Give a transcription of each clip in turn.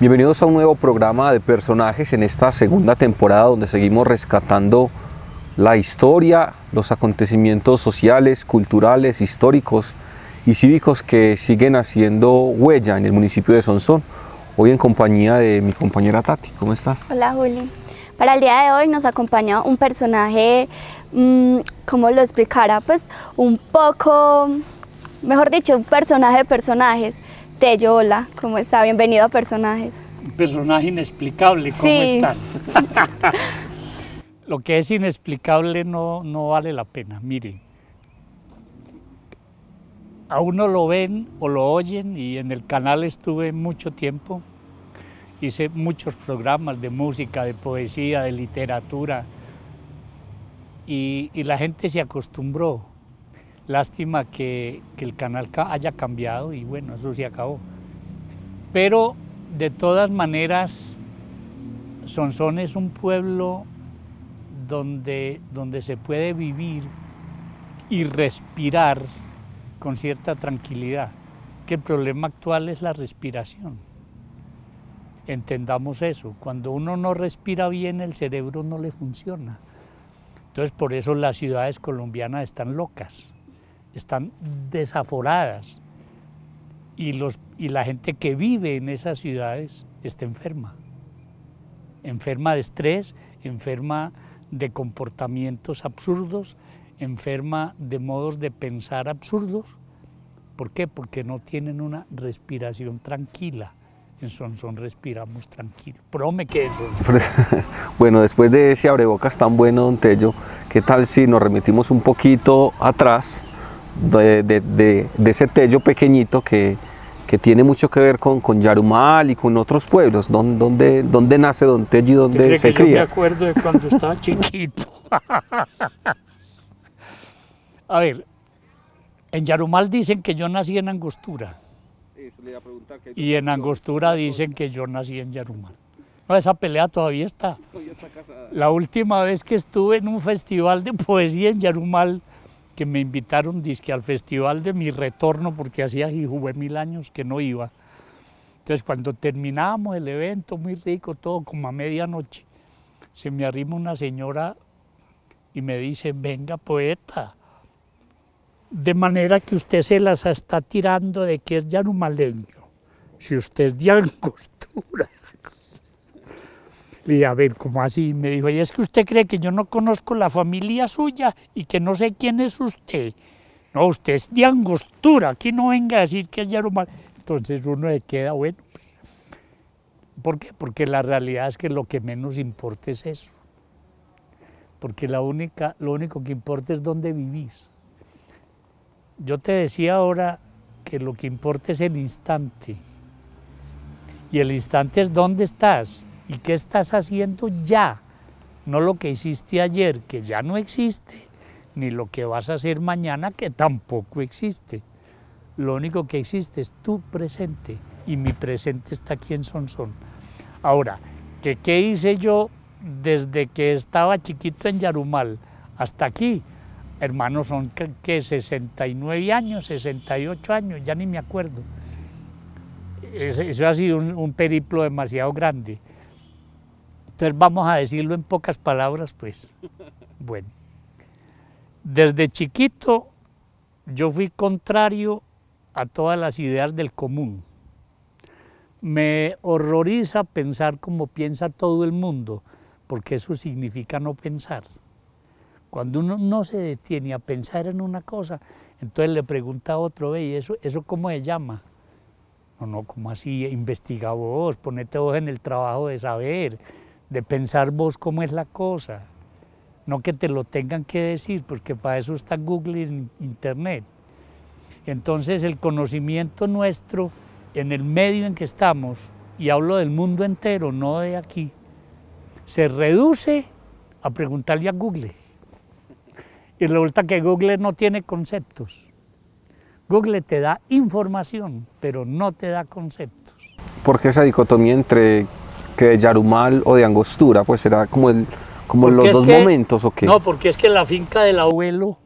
Bienvenidos a un nuevo programa de personajes en esta segunda temporada donde seguimos rescatando la historia, los acontecimientos sociales, culturales, históricos y cívicos que siguen haciendo huella en el municipio de Sonsón. Hoy en compañía de mi compañera Tati. ¿Cómo estás? Hola Juli. Para el día de hoy nos acompaña un personaje, mm, como lo explicara? Pues un poco, mejor dicho, un personaje de personajes Tello, hola, ¿cómo está? Bienvenido a Personajes. personaje inexplicable, ¿cómo está? Lo que es inexplicable no, no vale la pena, miren. A uno lo ven o lo oyen y en el canal estuve mucho tiempo. Hice muchos programas de música, de poesía, de literatura y la gente se acostumbró Lástima que, el canal haya cambiado y bueno, eso sí acabó. Pero de todas maneras, Sonsón es un pueblo donde, donde se puede vivir y respirar con cierta tranquilidad, que el problema actual es la respiración. Entendamos eso, cuando uno no respira bien el cerebro no le funciona. Entonces por eso las ciudades colombianas están locas están desaforadas y, los, y la gente que vive en esas ciudades está enferma. Enferma de estrés, enferma de comportamientos absurdos, enferma de modos de pensar absurdos. ¿Por qué? Porque no tienen una respiración tranquila. En son respiramos tranquilo. Pero me quedé Bueno, después de ese abrebocas tan bueno, Don Tello, ¿qué tal si nos remitimos un poquito atrás? de, de, de, ese tello pequeñito que, que tiene mucho que ver con, con Yarumal y con otros pueblos, ¿dónde dónde nace Don Tello y dónde se cría. Yo me acuerdo de cuando estaba chiquito. a ver, en Yarumal dicen que yo nací en Angostura. y en Angostura dicen que yo nací en Yarumal. esa pelea todavía está. La última vez que estuve en un festival de poesía en Yarumal, que me invitaron al festival de mi retorno porque hacía y jugué mil años que no iba. Entonces cuando terminamos el evento, muy rico, todo como a medianoche, se me arrima una señora y me dice, venga poeta, de manera que usted se las está tirando de que es ya yarumalengo, si usted es costura Le a ver, ¿cómo así? Me dijo, y es que usted cree que yo no conozco la familia suya y que no sé quién es usted. No, usted es de angostura, aquí no venga a decir que es mal. Entonces uno se queda, bueno. Pues, ¿Por qué? Porque la realidad es que lo que menos importa es eso. Porque la única, lo único que importa es dónde vivís. Yo te decía ahora que lo que importa es el instante. Y el instante es dónde estás. ¿Y qué estás haciendo ya? No lo que hiciste ayer, que ya no existe, ni lo que vas a hacer mañana, que tampoco existe. Lo único que existe es tu presente, y mi presente está aquí en Sonsón. Ahora, ¿qué hice yo desde que estaba chiquito en Yarumal hasta aquí? Hermanos, son que 69 años, 68 años, ya ni me acuerdo. Eso ha sido un periplo demasiado grande. Entonces vamos a decirlo en pocas palabras, pues. Bueno, desde chiquito yo fui contrario a todas las ideas del común. Me horroriza pensar como piensa todo el mundo, porque eso significa no pensar. Cuando uno no se detiene a pensar en una cosa, entonces le pregunta a otro, ve, ¿y eso, eso cómo se llama? No, no, ¿cómo así? Investiga vos, ponete vos en el trabajo de saber de pensar vos cómo es la cosa. No que te lo tengan que decir, porque pues para eso está Google y Internet. Entonces el conocimiento nuestro en el medio en que estamos, y hablo del mundo entero, no de aquí, se reduce a preguntarle a Google. Y resulta que Google no tiene conceptos. Google te da información, pero no te da conceptos. ¿Por qué esa dicotomía entre que de Yarumal o de Angostura, pues era como, el, como los dos momentos o qué. No, porque es que la finca del abuelo,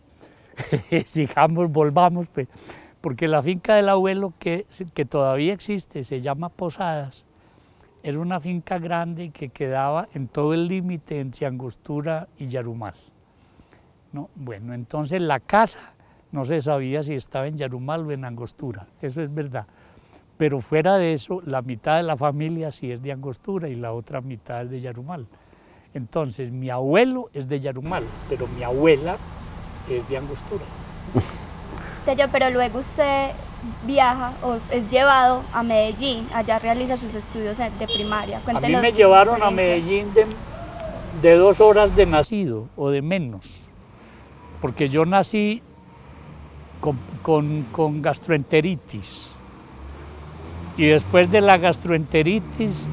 digamos volvamos, pues, porque la finca del abuelo que, que todavía existe, se llama Posadas, era una finca grande que quedaba en todo el límite entre Angostura y Yarumal. ¿no? Bueno, entonces la casa no se sabía si estaba en Yarumal o en Angostura, eso es verdad. Pero fuera de eso, la mitad de la familia sí es de Angostura y la otra mitad es de Yarumal. Entonces, mi abuelo es de Yarumal, pero mi abuela es de Angostura. pero luego usted viaja o es llevado a Medellín, allá realiza sus estudios de primaria. a mí me llevaron a Medellín de, dos horas de nacido o de menos, porque yo nací con gastroenteritis y después de la gastroenteritis,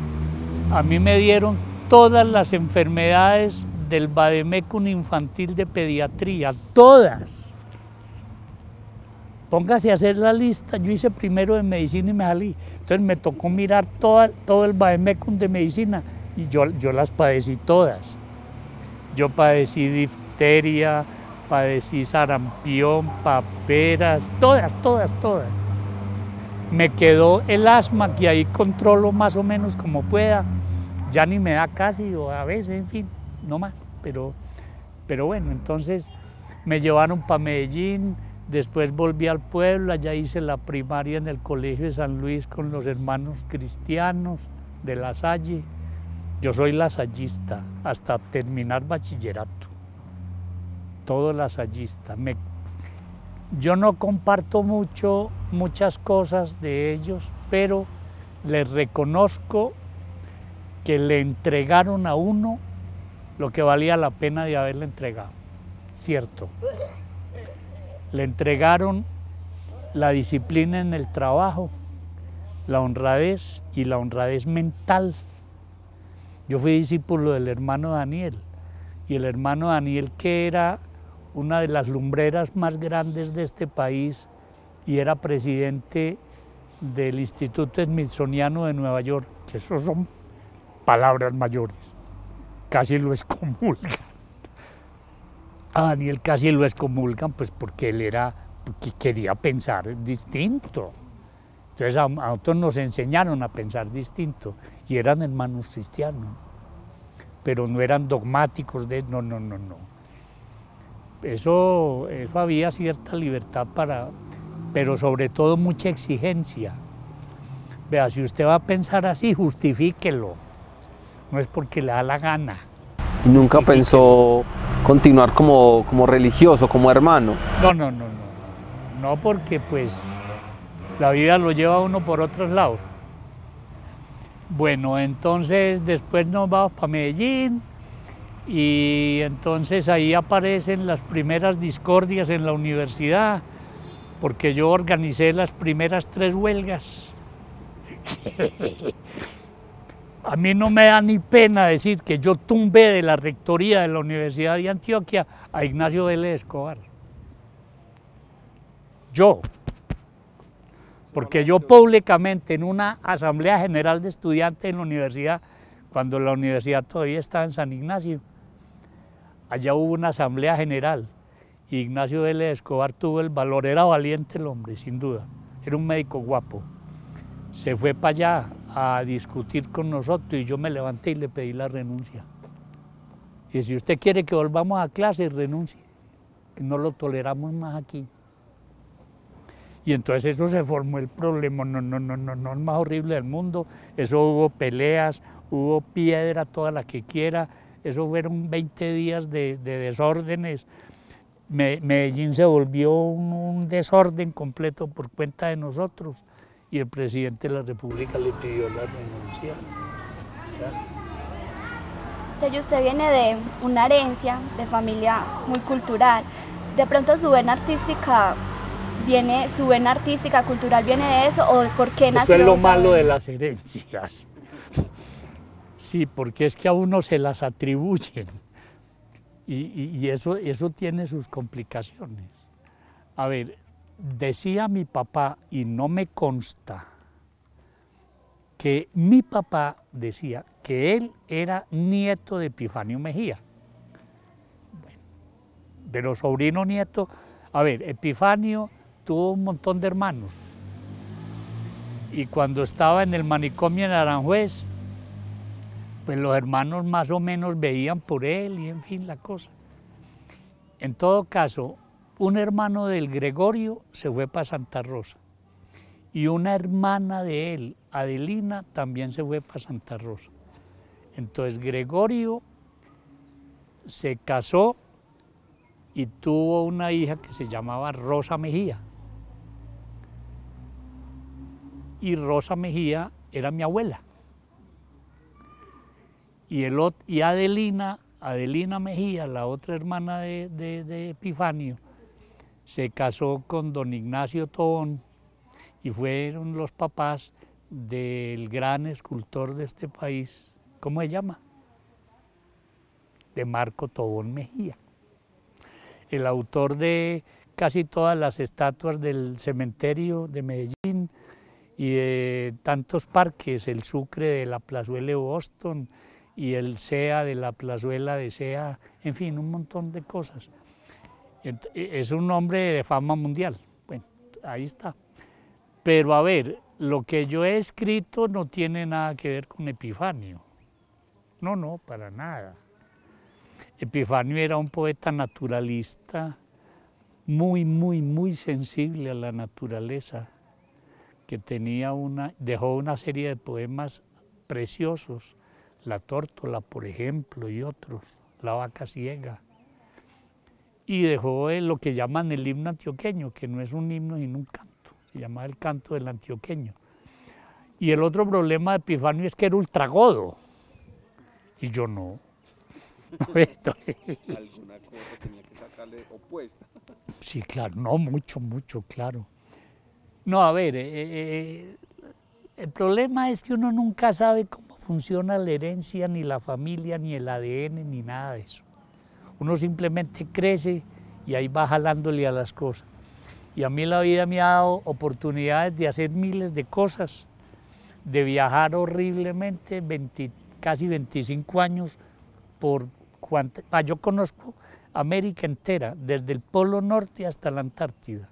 a mí me dieron todas las enfermedades del Bademecum infantil de pediatría, todas. Póngase a hacer la lista, yo hice primero de medicina y me salí. Entonces me tocó mirar todo el Bademecum de medicina y yo, yo las padecí todas. Yo padecí difteria, padecí sarampión, paperas, todas, todas, todas me quedó el asma que ahí controlo más o menos como pueda, ya ni me da casi o a veces, en fin, no más, pero, pero bueno, entonces me llevaron para Medellín, después volví al pueblo, allá hice la primaria en el Colegio de San Luis con los hermanos cristianos de La Salle, yo soy lasallista hasta terminar bachillerato. Todo lasallista. Me yo no comparto mucho, muchas cosas de ellos, pero les reconozco que le entregaron a uno lo que valía la pena de haberle entregado. Cierto. Le entregaron la disciplina en el trabajo, la honradez y la honradez mental. Yo fui discípulo del hermano Daniel y el hermano Daniel que era una de las lumbreras más grandes de este país y era presidente del Instituto Smithsoniano de Nueva York, que eso son palabras mayores, casi lo excomulgan. A ah, Daniel casi lo excomulgan, pues porque él era, porque quería pensar distinto. Entonces a, nosotros nos enseñaron a pensar distinto y eran hermanos cristianos, pero no eran dogmáticos de, no, no, no, no eso, eso había cierta libertad para, pero sobre todo mucha exigencia. Vea, si usted va a pensar así, justifíquelo. No es porque le da la gana. nunca pensó continuar como, religioso, como hermano? No, no, no, no. No porque pues la vida lo lleva uno por otros lados. Bueno, entonces después nos vamos para Medellín, y entonces ahí aparecen las primeras discordias en la universidad, porque yo organicé las primeras tres huelgas. A mí no me da ni pena decir que yo tumbé de la rectoría de la Universidad de Antioquia a Ignacio Vélez Escobar. Yo, porque yo públicamente en una asamblea general de estudiantes en la universidad, cuando la universidad todavía estaba en San Ignacio, Allá hubo una asamblea general. y Ignacio L. Escobar tuvo el valor, era valiente el hombre, sin duda. Era un médico guapo. Se fue para allá a discutir con nosotros y yo me levanté y le pedí la renuncia. Y si usted quiere que volvamos a clase, renuncie. No lo toleramos más aquí. Y entonces eso se formó el problema, no, no, no, no, no, más horrible del mundo. Eso hubo peleas, hubo piedra, toda la que quiera. Eso fueron 20 días de, desórdenes. Medellín se volvió un, desorden completo por cuenta de nosotros y el presidente de la República le pidió la renuncia. Entonces usted viene de una herencia de familia muy cultural. De pronto su vena artística viene, su vena artística cultural viene de eso o por qué nació. Eso es lo malo de las herencias. Sí, porque es que a uno se las atribuyen y, eso, eso tiene sus complicaciones. A ver, decía mi papá, y no me consta, que mi papá decía que él era nieto de Epifanio Mejía. Bueno, de los sobrinos nietos, a ver, Epifanio tuvo un montón de hermanos. Y cuando estaba en el manicomio en Aranjuez, pues, los hermanos más o menos veían por él y en fin la cosa. En todo caso, un hermano del Gregorio se fue para Santa Rosa y una hermana de él, Adelina, también se fue para Santa Rosa. Entonces Gregorio se casó y tuvo una hija que se llamaba Rosa Mejía. Y Rosa Mejía era mi abuela. Y, Adelina, Adelina Mejía, la otra hermana de, de Epifanio, se casó con don Ignacio Tobón y fueron los papás del gran escultor de este país, ¿cómo se llama? De Marco Tobón Mejía, el autor de casi todas las estatuas del cementerio de Medellín y de tantos parques, el Sucre de la Plazuela de Boston, y el SEA de la plazuela de SEA, en fin, un montón de cosas. E, es un hombre de fama mundial, bueno, ahí está. Pero a ver, lo que yo he escrito no tiene nada que ver con Epifanio. No, no, para nada. Epifanio era un poeta naturalista, muy, muy, muy sensible a la naturaleza, que tenía una, dejó una serie de poemas preciosos la tórtola, por ejemplo, y otros, la vaca ciega. Y dejó lo que llaman el himno antioqueño, que no es un himno sino un canto, se llama el canto del antioqueño. Y el otro problema de Epifanio es que era ultragodo, y yo no. Alguna cosa tenía que sacarle opuesta. Sí, claro, no, mucho, mucho, claro. No, a ver, eh, eh, eh, el problema es que uno nunca sabe cómo funciona la herencia, ni la familia, ni el ADN, ni nada de eso. Uno simplemente crece y ahí va jalándole a las cosas. Y a mí la vida me ha dado oportunidades de hacer miles de cosas, de viajar horriblemente, casi 25 años, por cuanto yo conozco América entera, desde el Polo Norte hasta la Antártida.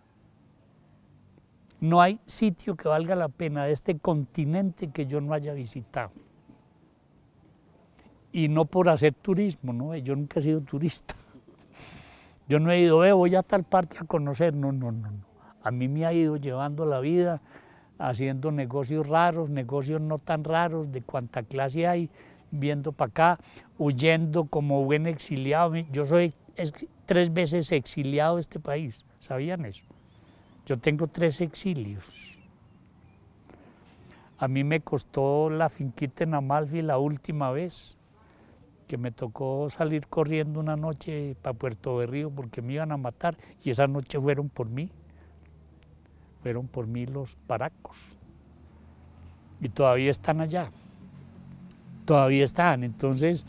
No hay sitio que valga la pena de este continente que yo no haya visitado y no por hacer turismo, ¿no? Yo nunca he sido turista. Yo no he ido, eh, voy a tal parte a conocer, no, no, no, no. A mí me ha ido llevando la vida haciendo negocios raros, negocios no tan raros, de cuánta clase hay, viendo para acá, huyendo como buen exiliado. Yo soy tres veces exiliado de este país, ¿sabían eso? Yo tengo tres exilios. A mí me costó la finquita en Amalfi la última vez que me tocó salir corriendo una noche para Puerto Berrío porque me iban a matar y esa noche fueron por mí, fueron por mí los paracos. Y todavía están allá, todavía están. Entonces,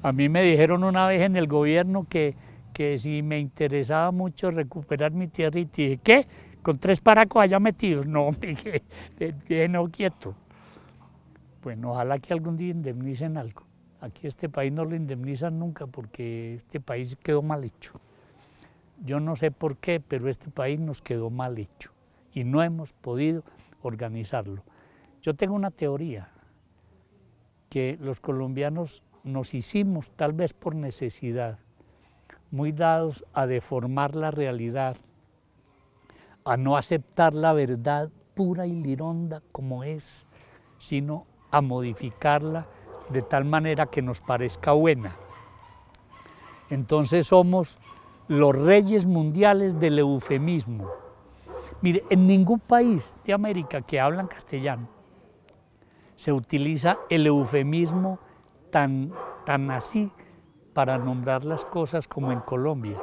a mí me dijeron una vez en el gobierno que, que si me interesaba mucho recuperar mi tierra y dije, ¿qué? ¿Con tres paracos allá metidos? No, dije, dije no quieto. Bueno, ojalá que algún día indemnicen algo. Aquí este país no lo indemnizan nunca porque este país quedó mal hecho. Yo no sé por qué, pero este país nos quedó mal hecho y no hemos podido organizarlo. Yo tengo una teoría, que los colombianos nos hicimos, tal vez por necesidad, muy dados a deformar la realidad, a no aceptar la verdad pura y lironda como es, sino a modificarla de tal manera que nos parezca buena. Entonces somos los reyes mundiales del eufemismo. Mire, en ningún país de América que hablan castellano se utiliza el eufemismo tan, tan así para nombrar las cosas como en Colombia.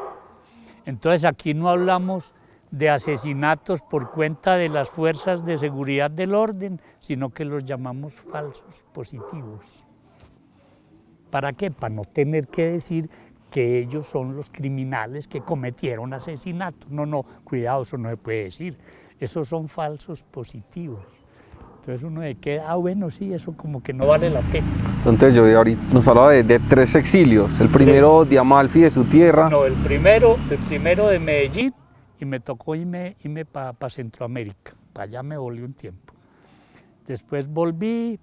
Entonces aquí no hablamos de asesinatos por cuenta de las fuerzas de seguridad del orden, sino que los llamamos falsos positivos. ¿Para qué? Para no tener que decir que ellos son los criminales que cometieron asesinato. No, no, cuidado, eso no se puede decir. Esos son falsos positivos. Entonces uno de queda, ah, bueno, sí, eso como que no vale la pena. Entonces yo ahorita nos hablaba de, tres exilios. El primero de Amalfi, de su tierra. No, el primero, el primero de Medellín y me tocó irme, irme para Centroamérica. Para allá me volví un tiempo. Después volví,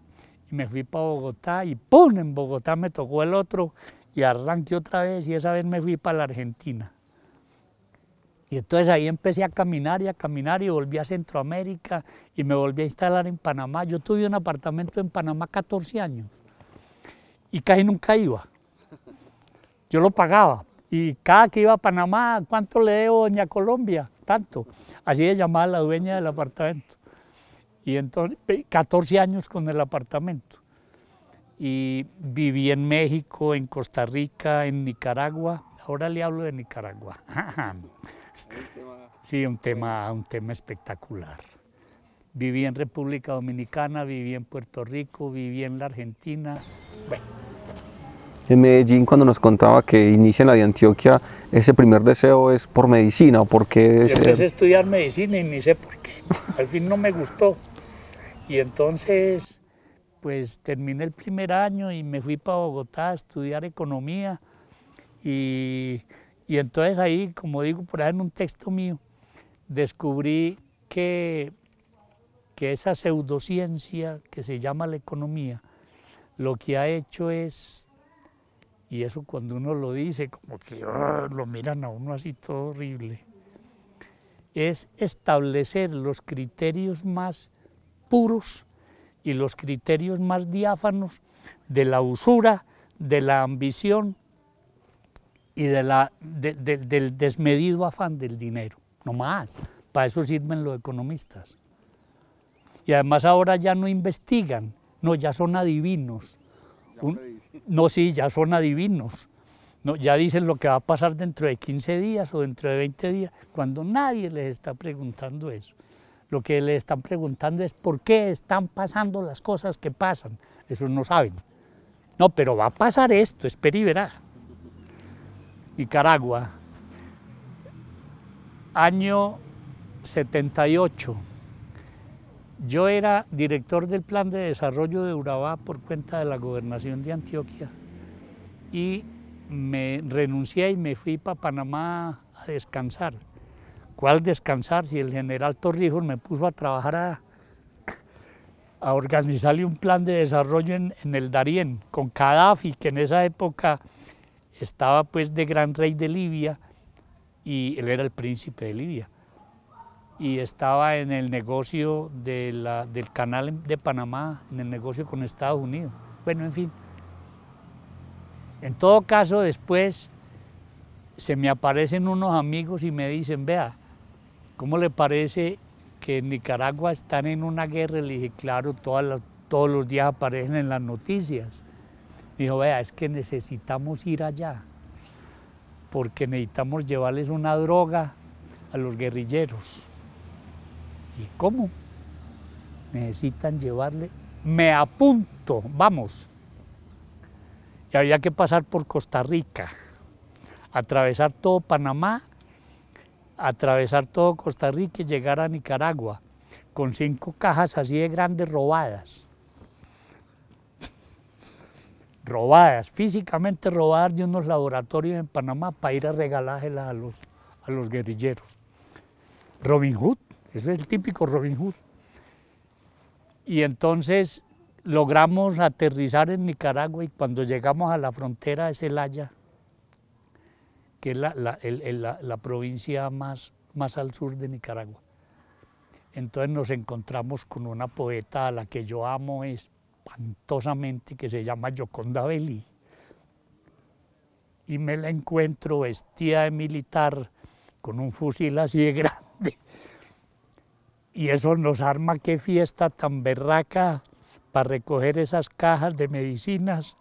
y me fui para Bogotá y ¡pum! En Bogotá me tocó el otro y arranqué otra vez y esa vez me fui para la Argentina. Y entonces ahí empecé a caminar y a caminar y volví a Centroamérica y me volví a instalar en Panamá. Yo tuve un apartamento en Panamá 14 años y casi nunca iba. Yo lo pagaba y cada que iba a Panamá, ¿cuánto le debo doña Colombia? Tanto. Así le llamaba la dueña del apartamento. Y entonces, 14 años con el apartamento. Y viví en México, en Costa Rica, en Nicaragua. Ahora le hablo de Nicaragua. sí, un tema, un tema espectacular. Viví en República Dominicana, viví en Puerto Rico, viví en la Argentina. Bueno. En Medellín, cuando nos contaba que inicia la de Antioquia, ese primer deseo es por medicina o por qué... Empecé a estudiar medicina y ni sé por qué. Al fin no me gustó. Y entonces, pues terminé el primer año y me fui para Bogotá a estudiar economía. Y, entonces ahí, como digo por ahí en un texto mío, descubrí que, que esa pseudociencia que se llama la economía, lo que ha hecho es, y eso cuando uno lo dice, como que ah, lo miran a uno así todo horrible, es establecer los criterios más puros y los criterios más diáfanos de la usura, de la ambición y de la, del desmedido afán del dinero, no más. Para eso sirven los economistas. Y además ahora ya no investigan, no, ya son adivinos. no, sí, ya son adivinos. ya dicen lo que va a pasar dentro de 15 días o dentro de 20 días, cuando nadie les está preguntando eso. Lo que le están preguntando es por qué están pasando las cosas que pasan. Eso no saben. No, pero va a pasar esto, Es y verá. Nicaragua, año 78. Yo era director del Plan de Desarrollo de Urabá por cuenta de la Gobernación de Antioquia y me renuncié y me fui para Panamá a descansar. ¿Cuál descansar si el general Torrijos me puso a trabajar a, organizarle un plan de desarrollo en, el Darién con Gaddafi, que en esa época estaba pues de gran rey de Libia y él era el príncipe de Libia y estaba en el negocio del canal de Panamá, en el negocio con Estados Unidos. Bueno, en fin. En todo caso, después se me aparecen unos amigos y me dicen, vea, ¿Cómo le parece que en Nicaragua están en una guerra? Le dije, claro, todas todos los días aparecen en las noticias. Me dijo, vea, es que necesitamos ir allá, porque necesitamos llevarles una droga a los guerrilleros. ¿Y cómo? Necesitan llevarle, me apunto, vamos. Y había que pasar por Costa Rica, atravesar todo Panamá atravesar todo Costa Rica y llegar a Nicaragua con cinco cajas así de grandes robadas. robadas, físicamente robadas de unos laboratorios en Panamá para ir a regalárselas a los, a los guerrilleros. Robin Hood, eso es el típico Robin Hood. Y entonces logramos aterrizar en Nicaragua y cuando llegamos a la frontera de Celaya, que es la, provincia más, más al sur de Nicaragua. Entonces nos encontramos con una poeta a la que yo amo espantosamente, que se llama Yoconda Belli. Y me la encuentro vestida de militar, con un fusil así de grande. Y eso nos arma qué fiesta tan berraca para recoger esas cajas de medicinas.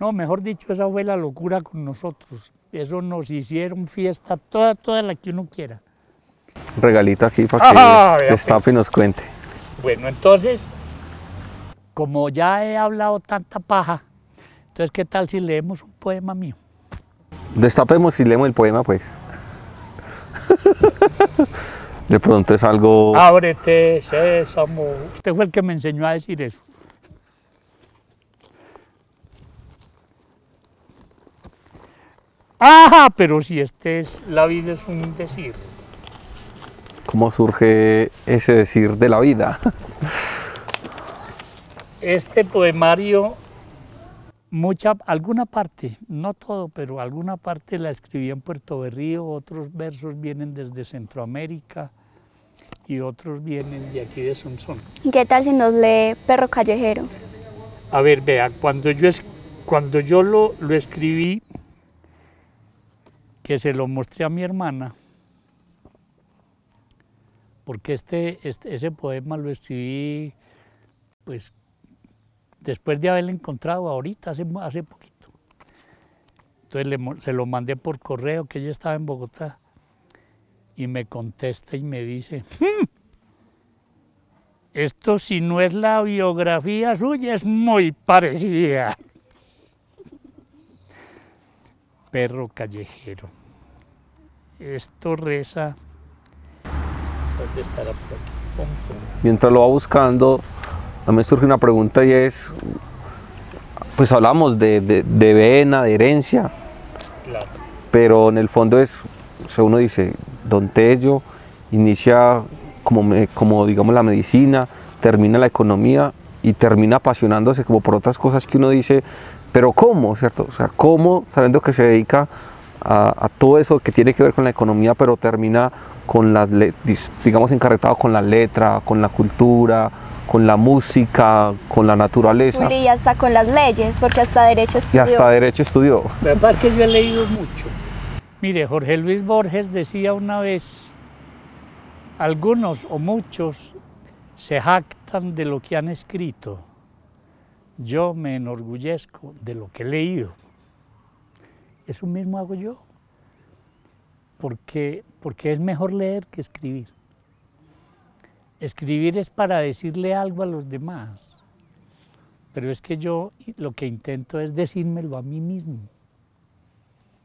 No, mejor dicho, esa fue la locura con nosotros. Eso nos hicieron fiesta, toda, toda la que uno quiera. Regalito aquí para ah, que destape pues. y nos cuente. Bueno, entonces, como ya he hablado tanta paja, entonces, ¿qué tal si leemos un poema mío? Destapemos y leemos el poema, pues. De pronto es algo... Ábrete, sésamo. Usted fue el que me enseñó a decir eso. ¡Ah! Pero si este es, la vida es un decir. ¿Cómo surge ese decir de la vida? este poemario, mucha, alguna parte, no todo, pero alguna parte la escribí en Puerto Berrío, otros versos vienen desde Centroamérica y otros vienen de aquí de Sonsón. ¿Qué tal si nos lee Perro Callejero? A ver, vea, cuando yo, cuando yo lo, lo escribí, que se lo mostré a mi hermana, porque este, este ese poema lo escribí pues, después de haberlo encontrado ahorita, hace, hace poquito. Entonces se lo mandé por correo, que ella estaba en Bogotá, y me contesta y me dice, hmm, esto si no es la biografía suya es muy parecida perro callejero. Esto reza. Mientras lo va buscando, a mí surge una pregunta y es: pues hablamos de, de, de vena, de herencia, pero en el fondo es, o uno dice, Don Tello inicia como, como digamos la medicina, termina la economía y termina apasionándose como por otras cosas que uno dice, pero ¿cómo? ¿Cierto? O sea, ¿cómo sabiendo que se dedica a, todo eso que tiene que ver con la economía, pero termina con las, digamos, encarretado con la letra, con la cultura, con la música, con la naturaleza. y hasta con las leyes, porque hasta derecho estudió. Y hasta derecho estudió. La verdad es que yo he leído mucho. Mire, Jorge Luis Borges decía una vez, algunos o muchos se jactan de lo que han escrito yo me enorgullezco de lo que he leído. Eso mismo hago yo, porque, porque es mejor leer que escribir. Escribir es para decirle algo a los demás, pero es que yo lo que intento es decírmelo a mí mismo,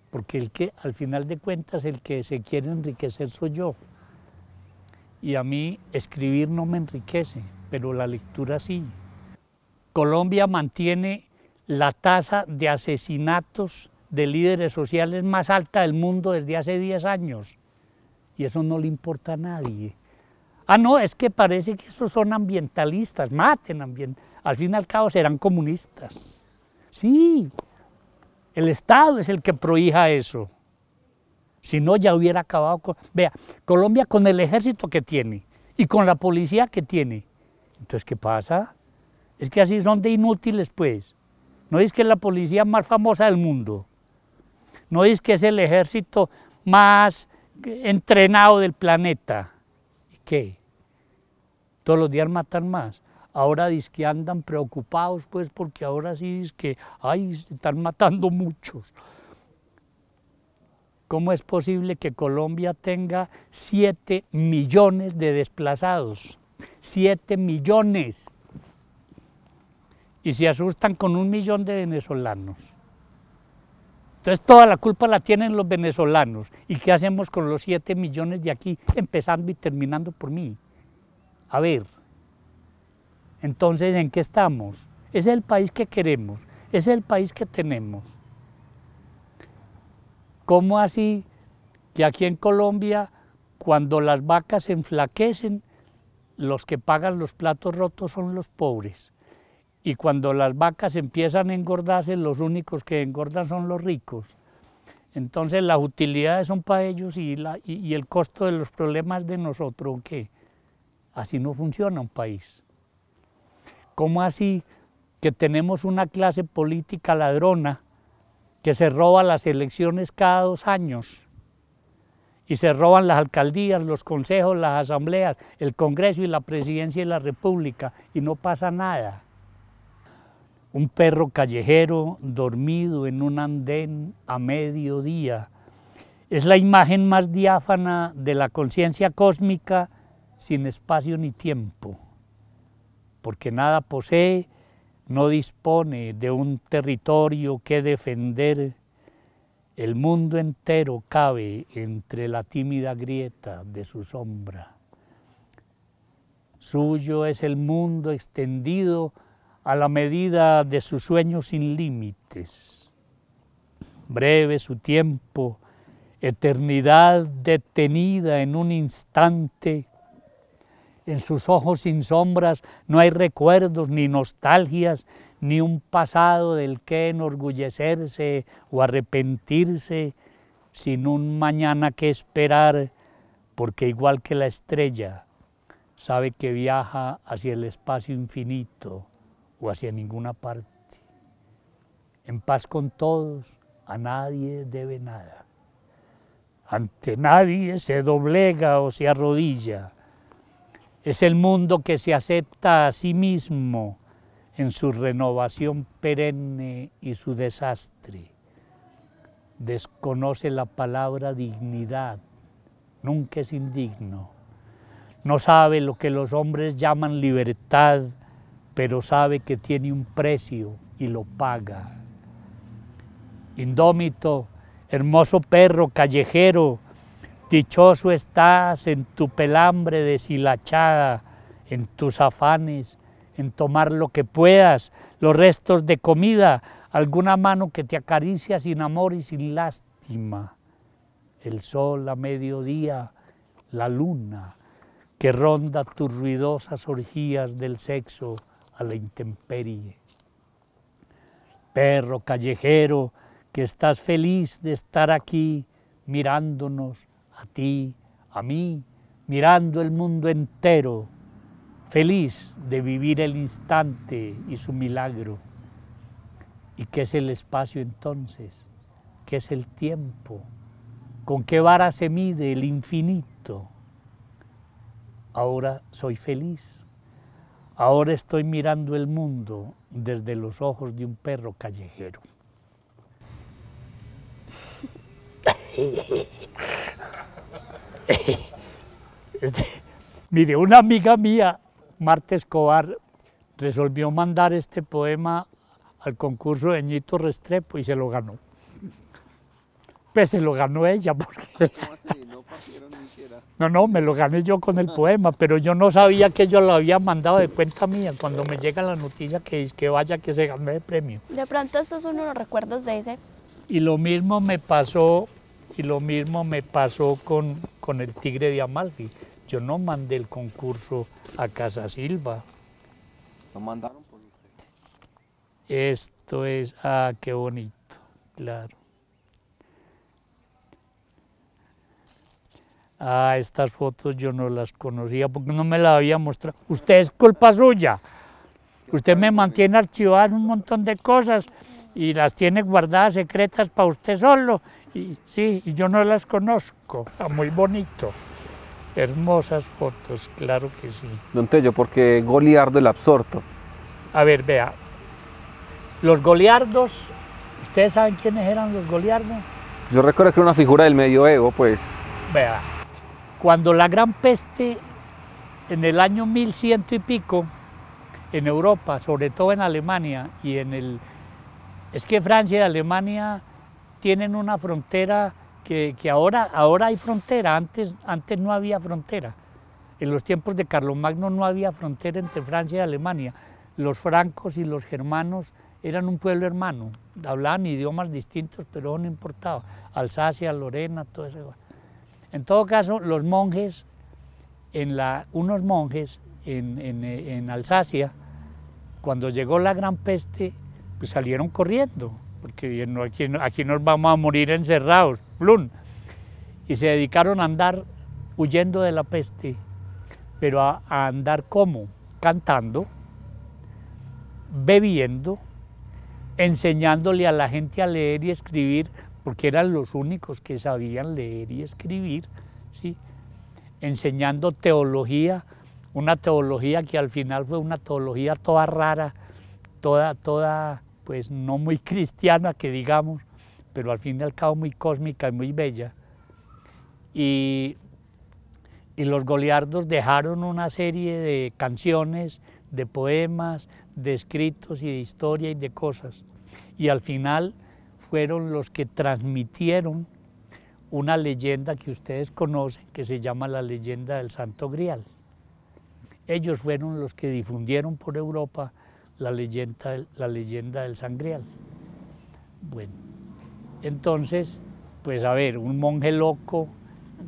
porque el que, al final de cuentas, el que se quiere enriquecer soy yo. Y a mí escribir no me enriquece, pero la lectura sí. Colombia mantiene la tasa de asesinatos de líderes sociales más alta del mundo desde hace 10 años. Y eso no le importa a nadie. Ah, no, es que parece que esos son ambientalistas, maten ambientalistas. Al fin y al cabo serán comunistas. Sí, el Estado es el que prohija eso. Si no, ya hubiera acabado con... Vea, Colombia con el ejército que tiene y con la policía que tiene. Entonces, ¿qué pasa? Es que así son de inútiles, pues. No es que es la policía más famosa del mundo. No es que es el ejército más entrenado del planeta. ¿Y qué? Todos los días matan más. Ahora dice que andan preocupados, pues, porque ahora sí dice que, ay, están matando muchos. ¿Cómo es posible que Colombia tenga 7 millones de desplazados? 7 millones y se asustan con un millón de venezolanos. Entonces toda la culpa la tienen los venezolanos. ¿Y qué hacemos con los siete millones de aquí, empezando y terminando por mí? A ver, entonces, ¿en qué estamos? Es el país que queremos, es el país que tenemos. ¿Cómo así que aquí en Colombia, cuando las vacas enflaquecen, los que pagan los platos rotos son los pobres? y cuando las vacas empiezan a engordarse, los únicos que engordan son los ricos. Entonces las utilidades son para ellos y, el costo de los problemas de nosotros, ¿qué? Así no funciona un país. ¿Cómo así que tenemos una clase política ladrona que se roba las elecciones cada dos años? y se roban las alcaldías, los consejos, las asambleas, el Congreso y la Presidencia de la República y no pasa nada un perro callejero dormido en un andén a mediodía. Es la imagen más diáfana de la conciencia cósmica sin espacio ni tiempo, porque nada posee, no dispone de un territorio que defender. El mundo entero cabe entre la tímida grieta de su sombra. Suyo es el mundo extendido a la medida de sus sueños sin límites. Breve su tiempo, eternidad detenida en un instante. En sus ojos sin sombras no hay recuerdos ni nostalgias, ni un pasado del que enorgullecerse o arrepentirse, sin un mañana que esperar, porque igual que la estrella, sabe que viaja hacia el espacio infinito o hacia ninguna parte. En paz con todos, a nadie debe nada. Ante nadie se doblega o se arrodilla. Es el mundo que se acepta a sí mismo en su renovación perenne y su desastre. Desconoce la palabra dignidad, nunca es indigno. No sabe lo que los hombres llaman libertad, pero sabe que tiene un precio y lo paga. Indómito, hermoso perro callejero, dichoso estás en tu pelambre deshilachada, en tus afanes, en tomar lo que puedas, los restos de comida, alguna mano que te acaricia sin amor y sin lástima. El sol a mediodía, la luna que ronda tus ruidosas orgías del sexo, a la intemperie. Perro callejero, que estás feliz de estar aquí mirándonos a ti, a mí, mirando el mundo entero, feliz de vivir el instante y su milagro. ¿Y qué es el espacio entonces? ¿Qué es el tiempo? ¿Con qué vara se mide el infinito? Ahora soy feliz Ahora estoy mirando el mundo desde los ojos de un perro callejero. Este, mire, una amiga mía, Marta Escobar, resolvió mandar este poema al concurso de Ñito Restrepo y se lo ganó. Pues se lo ganó ella porque... No, no, me lo gané yo con el poema, pero yo no sabía que yo lo había mandado de cuenta mía cuando me llega la noticia que es que vaya que se gane el premio. De pronto estos son los recuerdos de ese. Y lo mismo me pasó, y lo mismo me pasó con, con el Tigre de Amalfi. Yo no mandé el concurso a Casa Silva. Lo mandaron por usted. Esto es, ah, qué bonito, claro. Ah, estas fotos yo no las conocía porque no me las había mostrado. Usted es culpa suya. Usted me mantiene archivadas un montón de cosas y las tiene guardadas secretas para usted solo. Y, sí, y yo no las conozco. Está ah, muy bonito. Hermosas fotos, claro que sí. Don Tello, ¿por qué Goliardo el absorto? A ver, vea. Los Goliardos, ¿ustedes saben quiénes eran los Goliardos? Yo recuerdo que era una figura del medioevo, pues. Vea, cuando la gran peste en el año 1100 y pico, en Europa, sobre todo en Alemania y en el... Es que Francia y Alemania tienen una frontera que, ahora, ahora hay frontera, antes, antes no había frontera. En los tiempos de Carlomagno no había frontera entre Francia y Alemania. Los francos y los germanos eran un pueblo hermano, hablaban idiomas distintos, pero no importaba. Alsacia, Lorena, todo eso. En todo caso, los monjes, unos monjes en, Alsacia, cuando llegó la gran peste, pues salieron corriendo, porque aquí, nos vamos a morir encerrados, plum. Y se dedicaron a andar huyendo de la peste, pero a andar como? Cantando, bebiendo, enseñándole a la gente a leer y escribir porque eran los únicos que sabían leer y escribir, ¿sí? enseñando teología, una teología que al final fue una teología toda rara, toda, toda, pues no muy cristiana que digamos, pero al fin y al cabo muy cósmica y muy bella. Y, y los Goliardos dejaron una serie de canciones, de poemas, de escritos y de historia y de cosas. Y al final fueron los que transmitieron una leyenda que ustedes conocen, que se llama la leyenda del Santo Grial. Ellos fueron los que difundieron por Europa la leyenda, la leyenda del San Bueno, entonces, pues a ver, un monje loco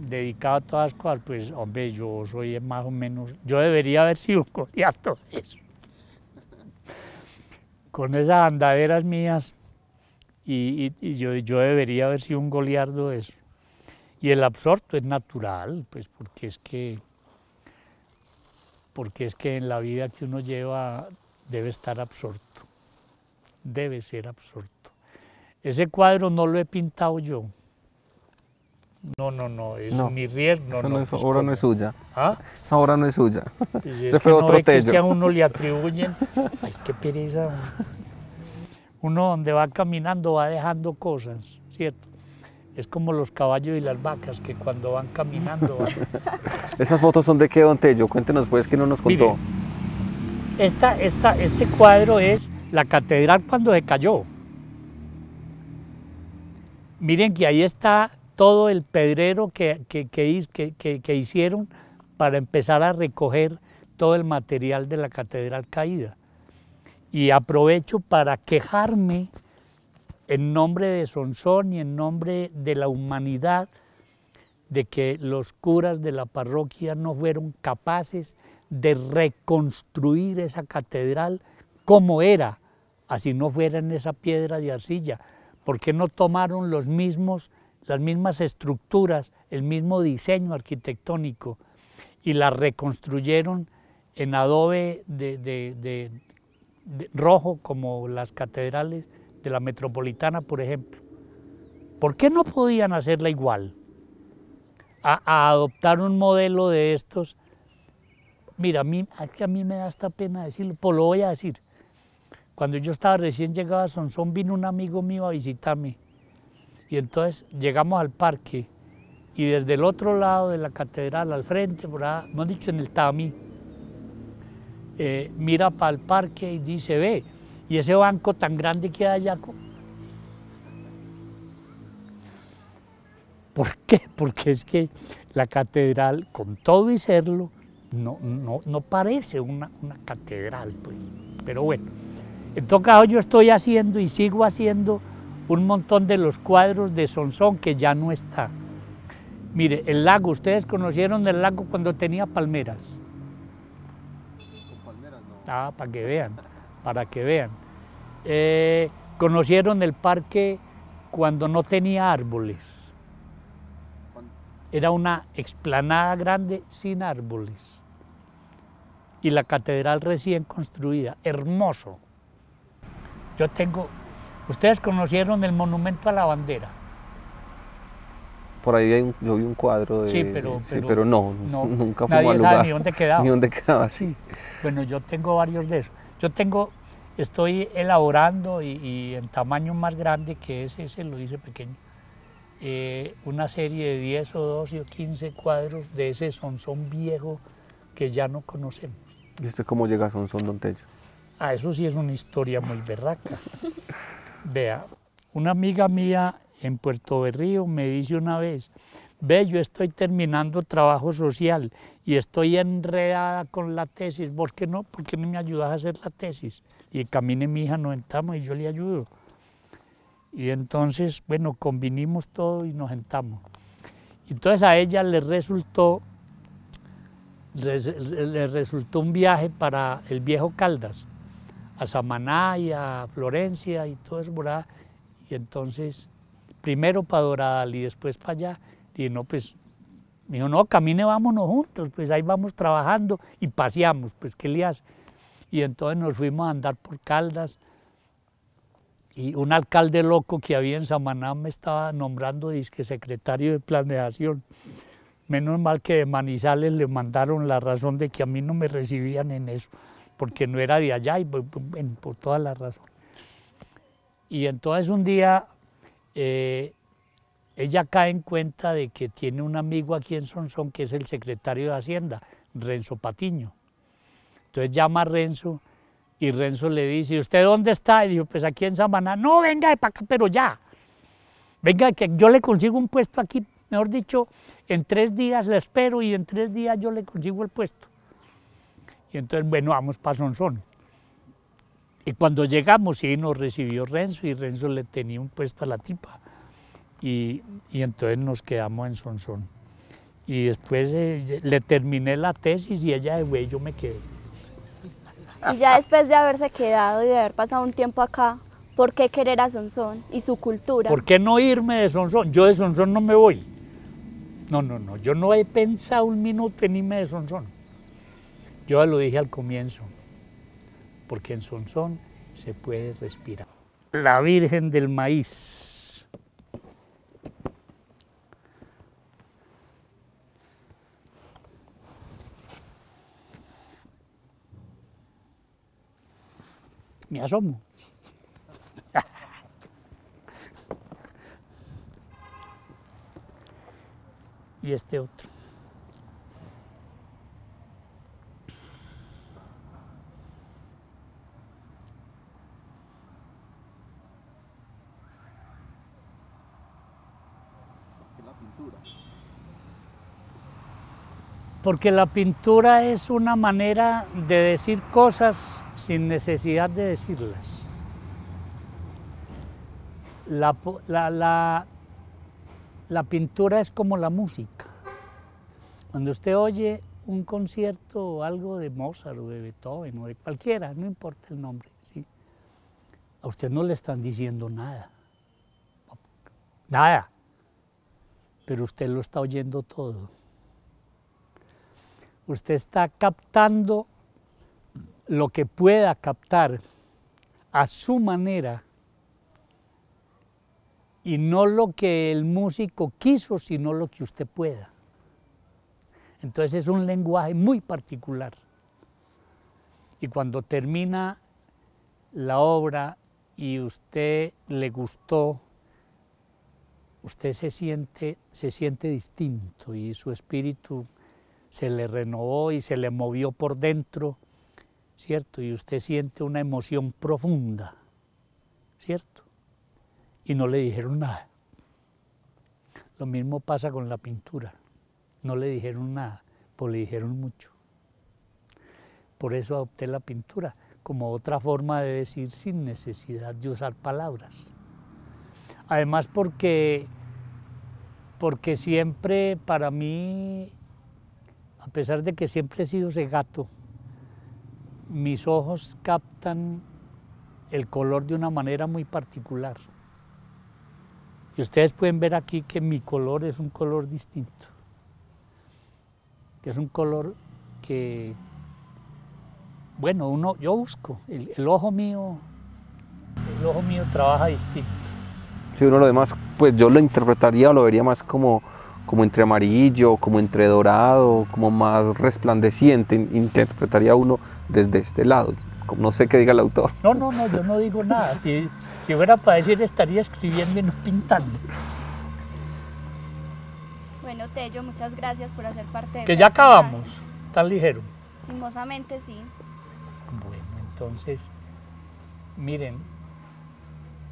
dedicado a todas las cosas, pues hombre, yo soy más o menos, yo debería haber sido un eso. Con esas andaderas mías, y, yo, yo, debería haber sido un goliardo de eso. Y el absorto es natural, pues porque es que porque es que en la vida que uno lleva debe estar absorto, debe ser absorto. Ese cuadro no lo he pintado yo. No, no, no, es mi riesgo. No, esa, no, pues, obra no es suya. ¿Ah? Esa obra no es suya. Pues Ese fue otro tello. Es que a uno le atribuyen. Ay, qué pereza. Uno donde va caminando va dejando cosas, ¿cierto? Es como los caballos y las vacas que cuando van caminando... Esas fotos son de qué, don Tello? Cuéntenos pues que no nos contó. esta, este cuadro es la catedral cuando se cayó. Miren que ahí está todo el pedrero que, que hicieron para empezar a recoger todo el material de la catedral caída. Y aprovecho para quejarme en nombre de Sonsón y en nombre de la humanidad de que los curas de la parroquia no fueron capaces de reconstruir esa catedral como era, así no fuera en esa piedra de arcilla, porque no tomaron los mismos, las mismas estructuras, el mismo diseño arquitectónico y la reconstruyeron en adobe de rojo como las catedrales de la metropolitana, por ejemplo. ¿Por qué no podían hacerla igual? A, adoptar un modelo de estos. Mira, a mí, a mí me da esta pena decirlo, pues lo voy a decir. Cuando yo estaba recién llegado a Sonsón, vino un amigo mío a visitarme. Y entonces llegamos al parque y desde el otro lado de la catedral, al frente, por ahí, han dicho en el Tami, eh, mira para el parque y dice, ve, y ese banco tan grande que hay allá, ¿Por qué? Porque es que la catedral, con todo y serlo, no, no, parece una, catedral. Pues. Pero bueno, en todo caso ah, yo estoy haciendo y sigo haciendo un montón de los cuadros de Sonsón que ya no está. Mire, el lago, ustedes conocieron el lago cuando tenía palmeras para que vean, para que vean. Eh, conocieron el parque cuando no tenía árboles. Era una explanada grande sin árboles. Y la catedral recién construida, hermoso. Yo tengo, ustedes conocieron el monumento a la bandera. Por ahí yo vi un cuadro de... Sí, pero, sí, pero, no, nunca fue a lugar. ni dónde quedaba. Ni dónde quedaba, sí. Bueno, yo tengo varios de esos. Yo tengo, estoy elaborando y, en tamaño más grande que ese, ese lo hice pequeño, eh, una serie de 10 o 12 o 15 cuadros de ese sonsón viejo que ya no conocemos. ¿Y usted cómo llega a Sonsón Don Tello? Ah, eso sí es una historia muy berraca. Vea, una amiga mía en Puerto Berrío, me dice una vez, ve, yo estoy terminando trabajo social y estoy enredada con la tesis, ¿por qué no? ¿Por qué no me ayudas a hacer la tesis? Y camine mi hija, nos sentamos y yo le ayudo. Y entonces, bueno, convinimos todo y nos sentamos. Entonces a ella le resultó, le resultó un viaje para el viejo Caldas, a Samaná y a Florencia y todo eso, ¿verdad? Y entonces primero para Doradal y después para allá. Y no, pues, me dijo, no, camine, vámonos juntos, pues ahí vamos trabajando y paseamos, pues, ¿qué le hace? Y entonces nos fuimos a andar por Caldas. Y un alcalde loco que había en Samaná me estaba nombrando disque secretario de planeación. Menos mal que de Manizales le mandaron la razón de que a mí no me recibían en eso, porque no era de allá y por, todas por toda la razón. Y entonces un día eh, ella cae en cuenta de que tiene un amigo aquí en Sonsón que es el secretario de Hacienda, Renzo Patiño. Entonces llama a Renzo y Renzo le dice, usted dónde está? Y dijo, pues aquí en Samaná. No, venga de para acá, pero ya. Venga, que yo le consigo un puesto aquí. Mejor dicho, en tres días le espero y en tres días yo le consigo el puesto. Y entonces, bueno, vamos para Sonsón. Y cuando llegamos, y nos recibió Renzo, y Renzo le tenía un puesto a la tipa. Y, y entonces nos quedamos en Sonsón. Y después eh, le terminé la tesis y ella de güey, yo me quedé. Y ya después de haberse quedado y de haber pasado un tiempo acá, ¿por qué querer a Sonsón y su cultura? ¿Por qué no irme de Sonsón? Yo de Sonsón no me voy. No, no, no, yo no he pensado un minuto en irme de Sonsón. Yo lo dije al comienzo porque en Sonsón se puede respirar. La Virgen del Maíz. Me asomo. y este otro. Porque la pintura es una manera de decir cosas sin necesidad de decirlas. La, la, pintura es como la música. Cuando usted oye un concierto o algo de Mozart o de Beethoven o de cualquiera, no importa el nombre, a usted no le están diciendo nada. Nada pero usted lo está oyendo todo. Usted está captando lo que pueda captar a su manera y no lo que el músico quiso, sino lo que usted pueda. Entonces es un lenguaje muy particular. Y cuando termina la obra y usted le gustó, usted se siente, se siente distinto y su espíritu se le renovó y se le movió por dentro, ¿cierto? Y usted siente una emoción profunda, ¿cierto? Y no le dijeron nada. Lo mismo pasa con la pintura. No le dijeron nada, pues le dijeron mucho. Por eso adopté la pintura como otra forma de decir sin necesidad de usar palabras. Además porque, porque siempre para mí, a pesar de que siempre he sido ese gato, mis ojos captan el color de una manera muy particular. Y ustedes pueden ver aquí que mi color es un color distinto, que es un color que, bueno, uno, yo busco, el ojo mío, el ojo mío trabaja distinto. Si uno lo demás, pues yo lo interpretaría o lo vería más como, como entre amarillo, como entre dorado, como más resplandeciente. Interpretaría uno desde este lado. No sé qué diga el autor. No, no, no, yo no digo nada. Si, si fuera para decir, estaría escribiendo y no pintando. Bueno, Tello, muchas gracias por hacer parte de Que ya acabamos, tan ligero. Simosamente sí. Bueno, entonces, miren,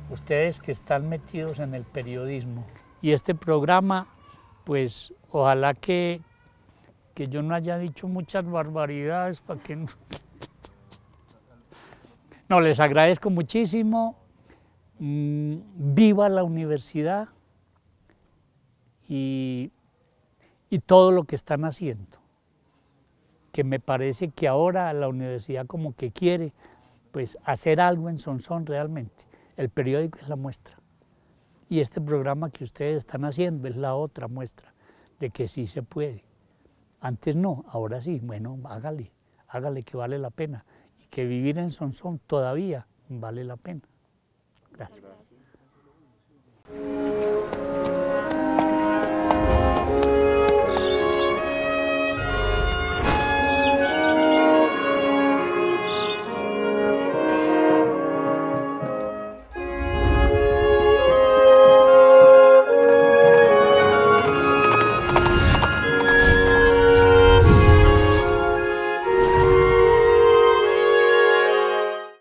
ustedes que están metidos en el periodismo. Y este programa, pues ojalá que, que yo no haya dicho muchas barbaridades para que no... No, les agradezco muchísimo. Mm, viva la universidad y, todo lo que están haciendo. Que me parece que ahora la universidad como que quiere pues hacer algo en Sonsón realmente. El periódico es la muestra. Y este programa que ustedes están haciendo es la otra muestra de que sí se puede. Antes no, ahora sí. Bueno, hágale, hágale que vale la pena. Y que vivir en Sonsón todavía vale la pena. Gracias. Gracias.